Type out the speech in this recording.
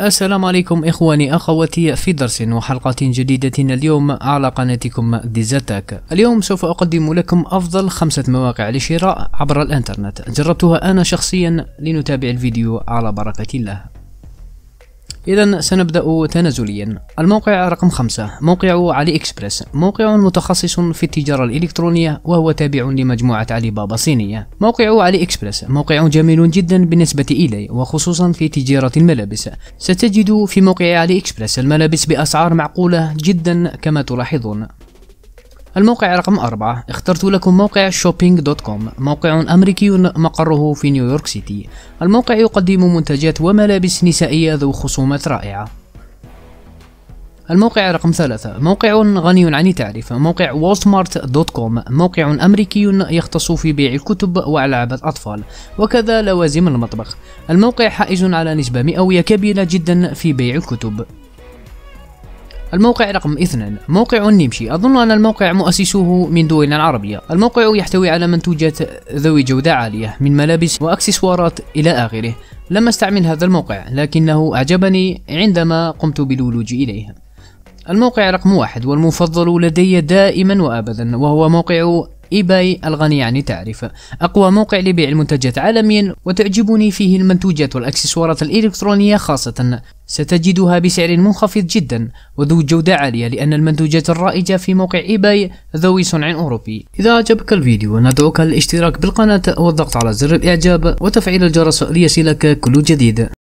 السلام عليكم إخواني أخواتي في درس وحلقة جديدة اليوم على قناتكم ديزاتاك اليوم سوف أقدم لكم أفضل خمسة مواقع لشراء عبر الإنترنت جربتها أنا شخصيا لنتابع الفيديو على بركة الله إذا سنبدأ تنازليا الموقع رقم خمسة موقع علي إكسبرس موقع متخصص في التجارة الإلكترونية وهو تابع لمجموعة علي بابا الصينية موقع علي إكسبرس موقع جميل جدا بالنسبة إلي وخصوصا في تجارة الملابس ستجد في موقع علي إكسبرس الملابس بأسعار معقولة جدا كما تلاحظون الموقع رقم أربعة اخترت لكم موقع شوبينج دوت كوم موقع أمريكي مقره في نيويورك سيتي الموقع يقدم منتجات وملابس نسائية ذو خصومات رائعة الموقع رقم ثلاثة موقع غني عن التعريف موقع وولسمارت دوت كوم موقع أمريكي يختص في بيع الكتب وألعاب الأطفال وكذا لوازم المطبخ الموقع حائز على نسبة مئوية كبيرة جدا في بيع الكتب الموقع رقم اثنان موقع نمشي أظن أن الموقع مؤسسه من دولنا العربية الموقع يحتوي على منتوجات ذوي جودة عالية من ملابس وأكسسوارات إلى آخره لم أستعمل هذا الموقع لكنه أعجبني عندما قمت بالولوج إليه الموقع رقم واحد والمفضل لدي دائما وأبدا وهو موقع إيباي الغني عن يعني التعريف أقوى موقع لبيع المنتجات عالميا وتعجبني فيه المنتوجات والأكسسوارات الإلكترونية خاصة ستجدها بسعر منخفض جدا وذو جودة عالية لأن المنتوجات الرائجة في موقع إيباي ذوي صنع أوروبي إذا أعجبك الفيديو ندعوك الاشتراك بالقناة والضغط على زر الإعجاب وتفعيل الجرس ليصلك كل جديد